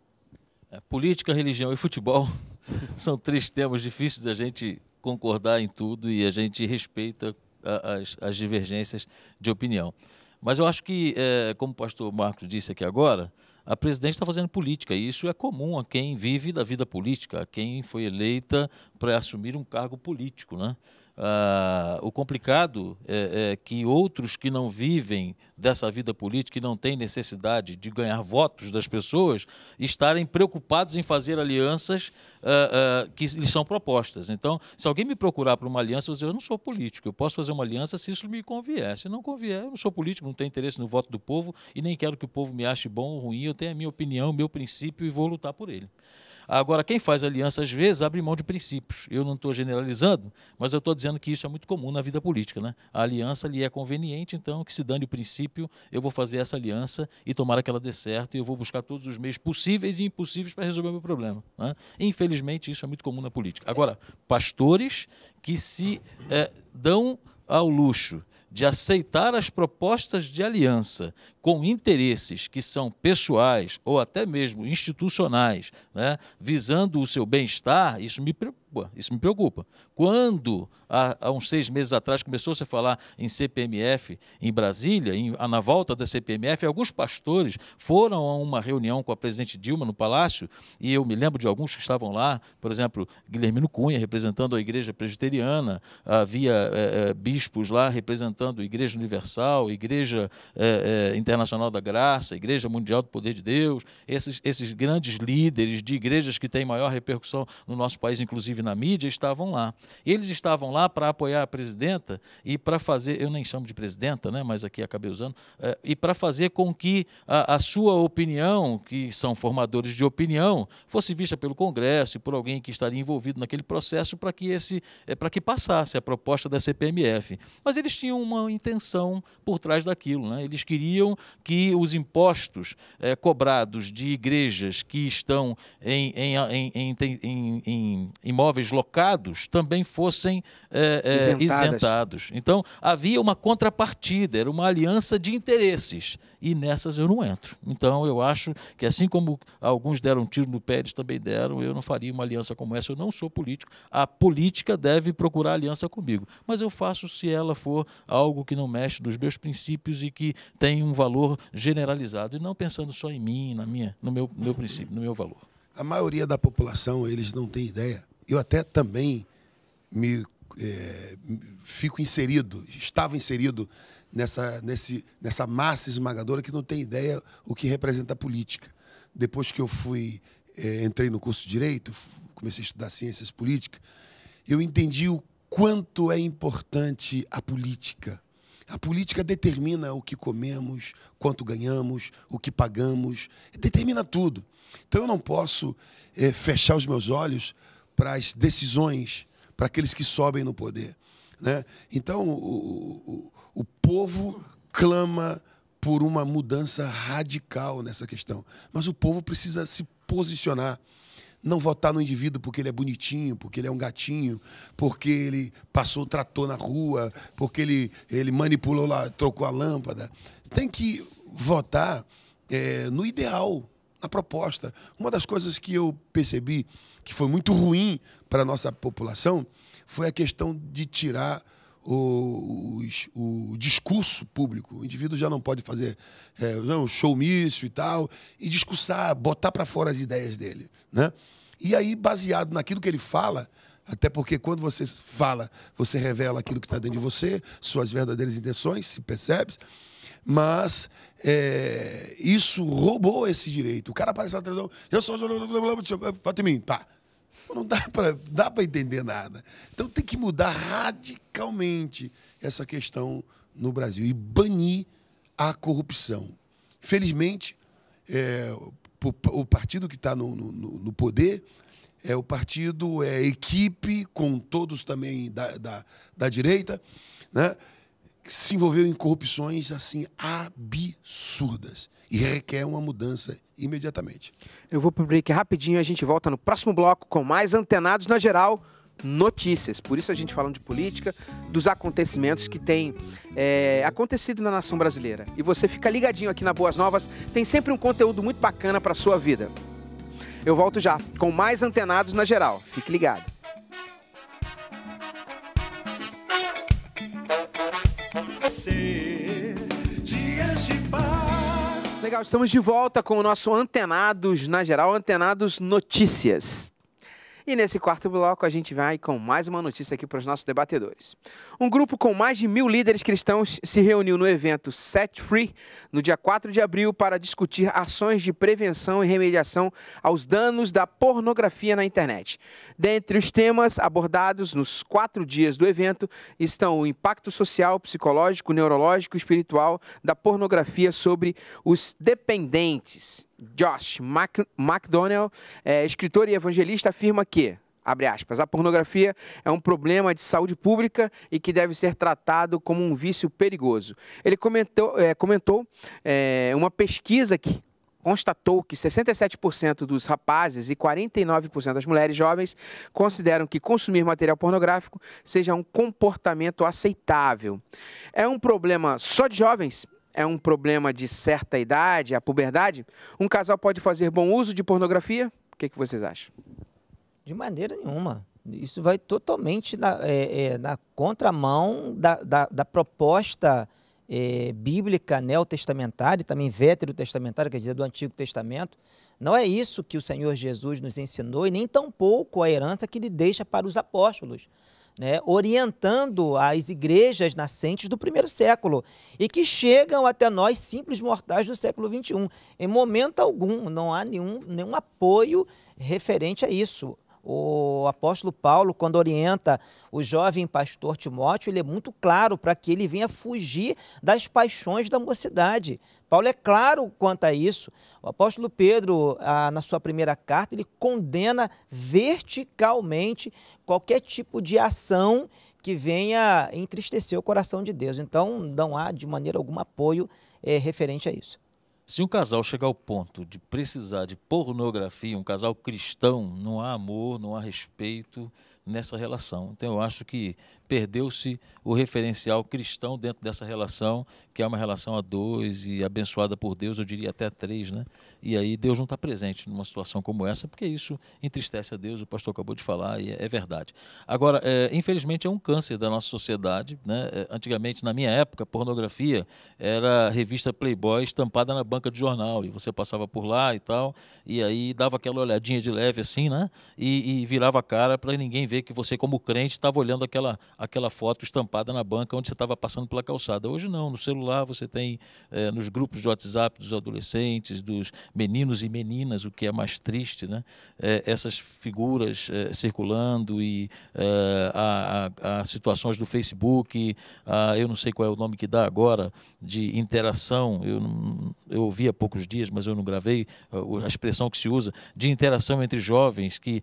É, política, religião e futebol <laughs> são três temas difíceis da gente concordar em tudo e a gente respeita as, as divergências de opinião. Mas eu acho que, é, como o pastor Marcos disse aqui agora, a presidente está fazendo política e isso é comum a quem vive da vida política, a quem foi eleita para assumir um cargo político. Né? Ah, o complicado é, é, que outros que não vivem dessa vida política e não têm necessidade de ganhar votos das pessoas estarem preocupados em fazer alianças ah, ah, que lhes são propostas. Então, se alguém me procurar para uma aliança, eu vou dizer, eu não sou político, eu posso fazer uma aliança se isso me convier. Se não convier, eu não sou político, não tenho interesse no voto do povo e nem quero que o povo me ache bom ou ruim, eu tenho a minha opinião, o meu princípio e vou lutar por ele. Agora, quem faz aliança às vezes abre mão de princípios. Eu não estou generalizando, mas eu estou dizendo que isso é muito comum na vida política. Né? A aliança lhe é conveniente, então que se dane o princípio, eu vou fazer essa aliança e tomar que ela dê certo e eu vou buscar todos os meios possíveis e impossíveis para resolver o meu problema. Né? Infelizmente, isso é muito comum na política. Agora, pastores que se é, dão ao luxo de aceitar as propostas de aliança com interesses que são pessoais ou até mesmo institucionais, né, visando o seu bem-estar, isso me preocupa. Isso me preocupa. Quando, há, há uns seis meses atrás, começou -se a falar em CPMF em Brasília, em, na volta da CPMF, alguns pastores foram a uma reunião com a presidente Dilma no Palácio, e eu me lembro de alguns que estavam lá, por exemplo, Guilhermino Cunha, representando a Igreja Presbiteriana, havia é, é, bispos lá representando a Igreja Universal, Igreja é, é Internacional da Graça, Igreja Mundial do Poder de Deus, esses, esses grandes líderes de igrejas que têm maior repercussão no nosso país, inclusive na mídia, estavam lá. Eles estavam lá para apoiar a presidenta e para fazer, eu nem chamo de presidenta, né, mas aqui acabei usando, eh, e para fazer com que a, a sua opinião, que são formadores de opinião, fosse vista pelo Congresso e por alguém que estaria envolvido naquele processo para que esse eh, para que passasse a proposta da CPMF. Mas eles tinham uma intenção por trás daquilo, né? Eles queriam que os impostos é, cobrados de igrejas que estão em, em, em, em imóveis locados também fossem é, é, isentados. Então, havia uma contrapartida, era uma aliança de interesses. E nessas eu não entro. Então, eu acho que assim como alguns deram um tiro no pé, eles também deram, eu não faria uma aliança como essa, eu não sou político. A política deve procurar aliança comigo. Mas eu faço se ela for algo que não mexe nos meus princípios e que tem um valor valor generalizado e não pensando só em mim, na minha, no meu, meu princípio, no meu valor. A maioria da população, eles não tem ideia. Eu até também me é, fico inserido, estava inserido nessa, nesse, nessa massa esmagadora que não tem ideia o que representa a política. Depois que eu fui é, entrei no curso de direito, comecei a estudar ciências políticas, eu entendi o quanto é importante a política a política determina o que comemos, quanto ganhamos, o que pagamos, determina tudo. Então eu não posso é, fechar os meus olhos para as decisões, para aqueles que sobem no poder. Né? Então o, o, o povo clama por uma mudança radical nessa questão, mas o povo precisa se posicionar não votar no indivíduo porque ele é bonitinho, porque ele é um gatinho, porque ele passou o trator na rua, porque ele, ele manipulou lá, trocou a lâmpada. Tem que votar é, no ideal, na proposta. Uma das coisas que eu percebi que foi muito ruim para a nossa população foi a questão de tirar o, o, o, discurso público. O indivíduo já não pode fazer é, não, showmício e tal, e discursar, botar para fora as ideias dele. Né? E aí, baseado naquilo que ele fala, até porque quando você fala, você revela aquilo que está dentro de você, suas verdadeiras intenções, se percebe. Mas é, isso roubou esse direito. O cara aparece na televisão, eu sou. Vota em mim, pá. Tá não dá <laughs> para dá para entender nada. Então tem que mudar radicalmente essa questão no Brasil e banir a corrupção. Felizmente, é, o partido que está no, no, no, poder é o partido é equipe com todos também da, da, da direita, né? se envolveu em corrupções assim absurdas e requer uma mudança imediatamente. Eu vou para o break rapidinho, a gente volta no próximo bloco com mais antenados na geral notícias. Por isso a gente falando de política, dos acontecimentos que tem é, acontecido na nação brasileira. E você fica ligadinho aqui na Boas Novas, tem sempre um conteúdo muito bacana para sua vida. Eu volto já com mais antenados na geral. Fique ligado. dias de paz. Legal, estamos de volta com o nosso Antenados na geral, Antenados Notícias. E nesse quarto bloco a gente vai com mais uma notícia aqui para os nossos debatedores. Um grupo com mais de mil líderes cristãos se reuniu no evento Set Free no dia 4 de abril para discutir ações de prevenção e remediação aos danos da pornografia na internet. Dentre os temas abordados nos quatro dias do evento estão o impacto social, psicológico, neurológico e espiritual da pornografia sobre os dependentes. Josh Mac McDonnell, é, escritor e evangelista, afirma que abre Aspas, a pornografia é um problema de saúde pública e que deve ser tratado como um vício perigoso. Ele comentou, é, comentou é, uma pesquisa que constatou que 67% dos rapazes e 49% das mulheres jovens consideram que consumir material pornográfico seja um comportamento aceitável. É um problema só de jovens? é um problema de certa idade, a puberdade, um casal pode fazer bom uso de pornografia? O que, que vocês acham? De maneira nenhuma. Isso vai totalmente na, é, é, na contramão da, da, da proposta é, bíblica neotestamentária e também veterotestamentária, quer dizer, do Antigo Testamento. Não é isso que o Senhor Jesus nos ensinou e nem tampouco a herança que ele deixa para os apóstolos né, orientando as igrejas nascentes do primeiro século e que chegam até nós, simples mortais do século XXI. Em momento algum, não há nenhum, nenhum apoio referente a isso o apóstolo Paulo, quando orienta o jovem pastor Timóteo, ele é muito claro para que ele venha fugir das paixões da mocidade. Paulo é claro quanto a isso. O apóstolo Pedro, na sua primeira carta, ele condena verticalmente qualquer tipo de ação que venha entristecer o coração de Deus. Então, não há de maneira alguma apoio eh, referente a isso. Se um casal chegar ao ponto de precisar de pornografia, um casal cristão, não há amor, não há respeito, nessa relação. Então, eu acho que perdeu-se o referencial cristão dentro dessa relação, que é uma relação a dois e abençoada por Deus, eu diria até a três, né? E aí Deus não está presente numa situação como essa, porque isso entristece a Deus, o pastor acabou de falar, e é, é verdade. Agora, é, infelizmente, é um câncer da nossa sociedade, né? É, antigamente, na minha época, pornografia era a revista Playboy estampada na banca de jornal, e você passava por lá e tal, e aí dava aquela olhadinha de leve assim, né? E, e virava a cara para ninguém ver ver que você, como crente, estava olhando aquela, aquela foto estampada na banca onde você estava passando pela calçada. Hoje não, no celular você tem é, nos grupos de WhatsApp dos adolescentes, dos meninos e meninas, o que é mais triste, né? É, essas figuras é, circulando e as situações do Facebook, a, eu não sei qual é o nome que dá agora, de interação, eu, eu ouvi há poucos dias, mas eu não gravei, a expressão que se usa, de interação entre jovens que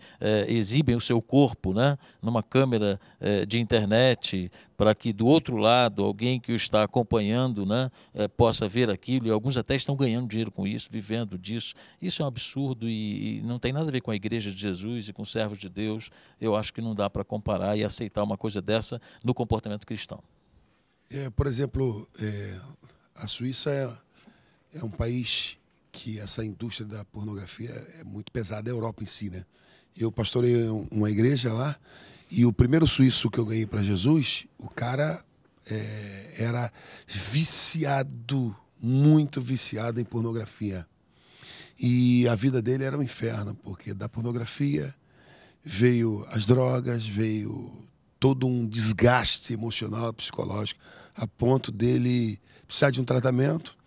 exibem o seu corpo, né? né, numa câmera eh, de internet, para que do outro lado alguém que o está acompanhando né, eh, possa ver aquilo, e alguns até estão ganhando dinheiro com isso, vivendo disso. Isso é um absurdo e, e não tem nada a ver com a Igreja de Jesus e com os servos de Deus. Eu acho que não dá para comparar e aceitar uma coisa dessa no comportamento cristão. É, por exemplo, é, a Suíça é, é um país que essa indústria da pornografia é muito pesada, a Europa em si, né? Eu pastorei uma igreja lá e o primeiro suíço que eu ganhei para Jesus, o cara é, era viciado, muito viciado em pornografia. E a vida dele era um inferno, porque da pornografia veio as drogas, veio todo um desgaste emocional, psicológico, a ponto dele precisar de um tratamento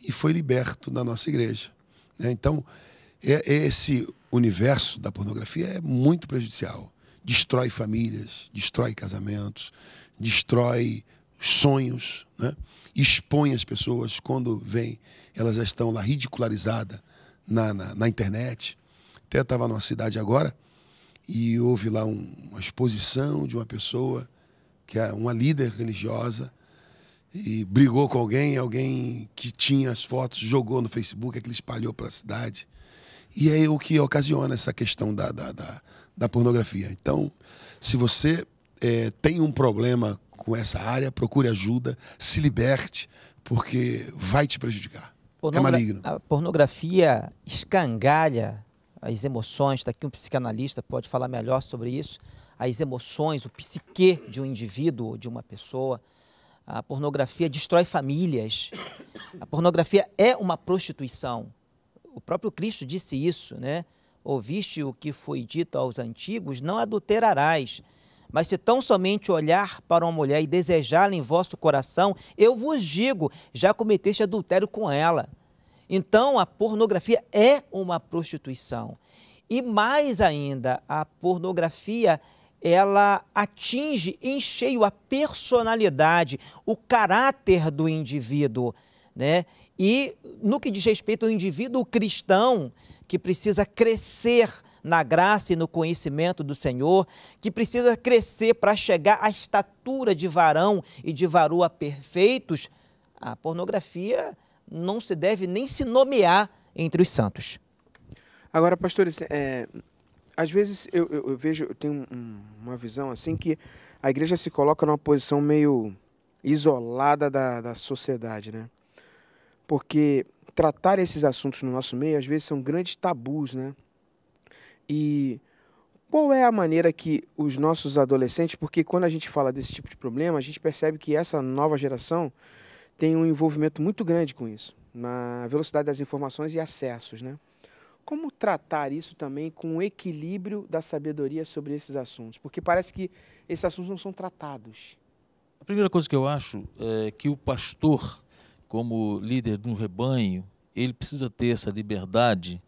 e foi liberto na nossa igreja. Né? Então, é, é esse universo da pornografia é muito prejudicial. Destrói famílias, destrói casamentos, destrói sonhos, né? expõe as pessoas quando vem, elas já estão lá ridicularizadas na, na, na internet. Até estava numa cidade agora e houve lá um, uma exposição de uma pessoa que é uma líder religiosa e brigou com alguém, alguém que tinha as fotos jogou no Facebook, aquilo espalhou pela cidade. E é o que ocasiona essa questão da, da, da, da pornografia. Então, se você é, tem um problema com essa área, procure ajuda, se liberte, porque vai te prejudicar. É Pornogra é maligno. A pornografia escangalha as emoções, está aqui um psicanalista pode falar melhor sobre isso, as emoções, o psique de um indivíduo, de uma pessoa. A pornografia destrói famílias. A pornografia é uma prostituição. O próprio Cristo disse isso, né? Ouviste o que foi dito aos antigos, não adulterarás. Mas se tão somente olhar para uma mulher e desejá-la em vosso coração, eu vos digo, já cometeste adultério com ela. Então, a pornografia é uma prostituição. E mais ainda, a pornografia ela atinge em cheio a personalidade, o caráter do indivíduo, né? E no que diz respeito ao indivíduo cristão que precisa crescer na graça e no conhecimento do Senhor, que precisa crescer para chegar à estatura de varão e de varoa perfeitos, a pornografia não se deve nem se nomear entre os santos. Agora, pastores, é, às vezes eu, eu, eu, vejo, eu tenho um, uma visão assim que a igreja se coloca numa posição meio isolada da, da sociedade, né? porque tratar esses assuntos no nosso meio às vezes são grandes tabus, né? E qual é a maneira que os nossos adolescentes, porque quando a gente fala desse tipo de problema, a gente percebe que essa nova geração tem um envolvimento muito grande com isso, na velocidade das informações e acessos, né? Como tratar isso também com o equilíbrio da sabedoria sobre esses assuntos? Porque parece que esses assuntos não são tratados. A primeira coisa que eu acho é que o pastor como líder de um rebanho, ele precisa ter essa liberdade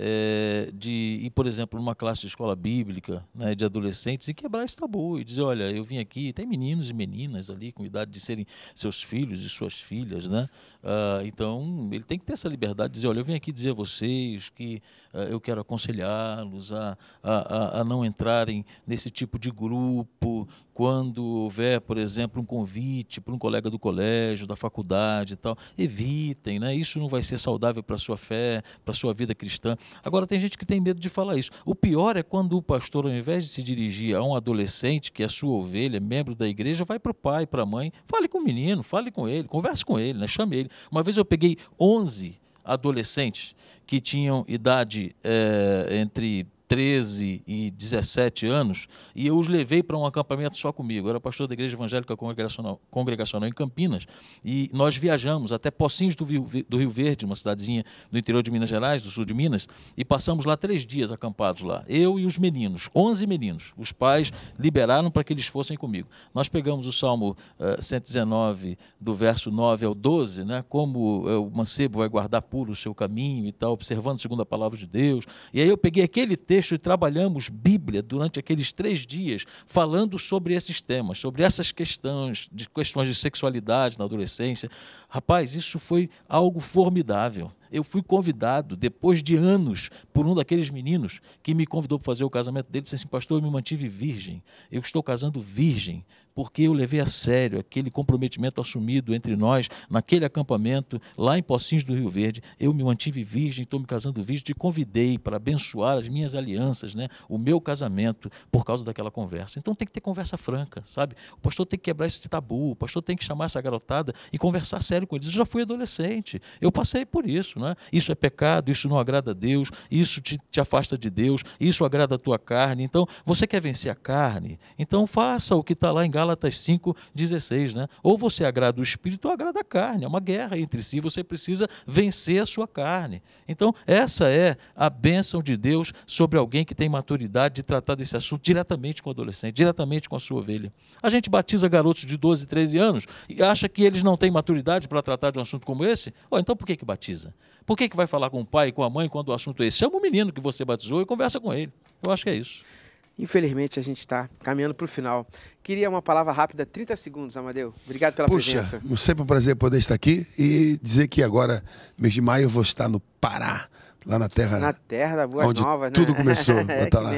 é, de ir, por exemplo, numa classe de escola bíblica né, de adolescentes e quebrar esse tabu e dizer, olha, eu vim aqui, tem meninos e meninas ali com idade de serem seus filhos e suas filhas, né? Ah, então, ele tem que ter essa liberdade de dizer, olha, eu vim aqui dizer a vocês que ah, eu quero aconselhá-los a, a, a, a, não entrarem nesse tipo de grupo quando houver, por exemplo, um convite para um colega do colégio, da faculdade e tal, evitem, né? Isso não vai ser saudável para a sua fé, para a sua vida cristã. Agora tem gente que tem medo de falar isso. O pior é quando o pastor, ao invés de se dirigir a um adolescente que é sua ovelha, membro da igreja, vai para o pai, para a mãe, fale com o menino, fale com ele, converse com ele, né? chame ele. Uma vez eu peguei 11 adolescentes que tinham idade é, entre 13 e 17 anos, e eu os levei para um acampamento só comigo. Eu era pastor da Igreja Evangélica Congregacional, Congregacional em Campinas, e nós viajamos até Pocinhos do Rio, do Rio Verde, uma cidadezinha do interior de Minas Gerais, do sul de Minas, e passamos lá três dias acampados lá. Eu e os meninos, 11 meninos. Os pais liberaram para que eles fossem comigo. Nós pegamos o Salmo uh, eh, 119, do verso 9 ao 12, né? como uh, o mancebo vai guardar puro o seu caminho e tal, observando segundo a palavra de Deus. E aí eu peguei aquele texto texto e trabalhamos Bíblia durante aqueles três dias, falando sobre esses temas, sobre essas questões, de questões de sexualidade na adolescência. Rapaz, isso foi algo formidável. Eu fui convidado, depois de anos, por um daqueles meninos que me convidou para fazer o casamento dele. Disse assim: Pastor, eu me mantive virgem. Eu estou casando virgem, porque eu levei a sério aquele comprometimento assumido entre nós, naquele acampamento, lá em Pocinhos do Rio Verde. Eu me mantive virgem, estou me casando virgem. Te convidei para abençoar as minhas alianças, né? o meu casamento, por causa daquela conversa. Então tem que ter conversa franca, sabe? O pastor tem que quebrar esse tabu, o pastor tem que chamar essa garotada e conversar sério com eles. Eu já fui adolescente, eu passei por isso isso, é? Isso é pecado, isso não agrada a Deus, isso te, te afasta de Deus, isso agrada a tua carne. Então, você quer vencer a carne? Então, faça o que está lá em Gálatas 5,16, né? Ou você agrada o espírito ou agrada a carne. É uma guerra entre si, você precisa vencer a sua carne. Então, essa é a bênção de Deus sobre alguém que tem maturidade de tratar desse assunto diretamente com o adolescente, diretamente com a sua ovelha. A gente batiza garotos de 12, 13 anos e acha que eles não têm maturidade para tratar de um assunto como esse? Oh, então por que, que batiza? Por que, que vai falar com o pai, com a mãe, quando o assunto é esse? Chama o menino que você batizou e conversa com ele. Eu acho que é isso. Infelizmente, a gente está caminhando para o final. Queria uma palavra rápida, 30 segundos, Amadeu. Obrigado pela Puxa, presença. Puxa, é sempre um prazer poder estar aqui e dizer que agora, mês de maio, eu vou estar no Pará, lá na terra... Na terra da Boa onde Nova, né? tudo começou. Vou <laughs> estar lá.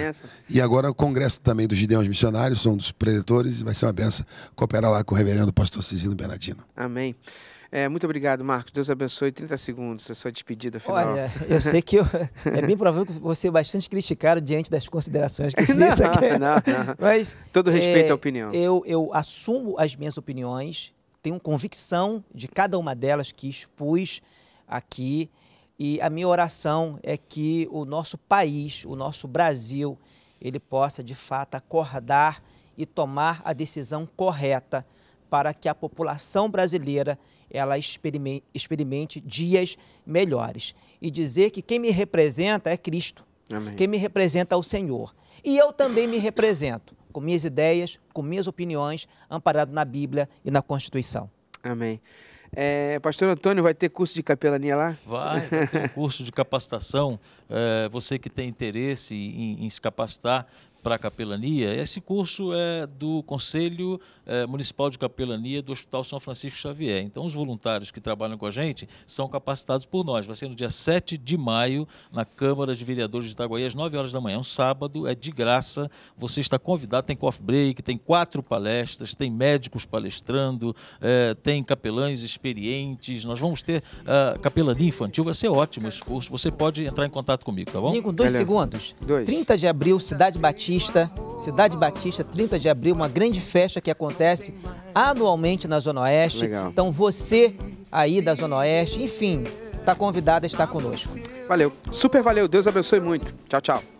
E agora o congresso também dos Gideões Missionários, são um dos preletores, vai ser uma benção cooperar lá com o reverendo pastor Cisino Bernardino. Amém. É, muito obrigado, Marcos. Deus abençoe. 30 segundos, a sua despedida final. Olha, eu sei que eu, <laughs> é bem provável que você é bastante criticado diante das considerações que eu <laughs> fiz não, aqui. Não, não. <laughs> Mas, Todo respeito é, à opinião. Eu, eu assumo as minhas opiniões, tenho convicção de cada uma delas que expus aqui. E a minha oração é que o nosso país, o nosso Brasil, ele possa de fato acordar e tomar a decisão correta para que a população brasileira ela experimente, experimente dias melhores. E dizer que quem me representa é Cristo. Amém. Quem me representa é o Senhor. E eu também me represento com minhas ideias, com minhas opiniões, amparado na Bíblia e na Constituição. Amém. É, Pastor Antônio, vai ter curso de capelania lá? Vai, vai ter <laughs> curso de capacitação. É, você que tem interesse em, em se capacitar, para a capelania. Esse curso é do Conselho eh, Municipal de Capelania do Hospital São Francisco Xavier. Então, os voluntários que trabalham com a gente são capacitados por nós. Vai ser no dia 7 de maio, na Câmara de Vereadores de Itaguaí, às 9 horas da manhã. É um sábado, é de graça. Você está convidado. Tem coffee break, tem quatro palestras, tem médicos palestrando, é, tem capelães experientes. Nós vamos ter uh, capelania infantil. Vai ser ótimo esse curso. Você pode entrar em contato comigo, tá bom? Comigo, dois Valeu. segundos. Dois. 30 de abril, Cidade Batista. Batista, Cidade Batista, 30 de abril, uma grande festa que acontece anualmente na Zona Oeste. Legal. Então você aí da Zona Oeste, enfim, está convidada a estar conosco. Valeu. Super valeu. Deus abençoe muito. Tchau, tchau.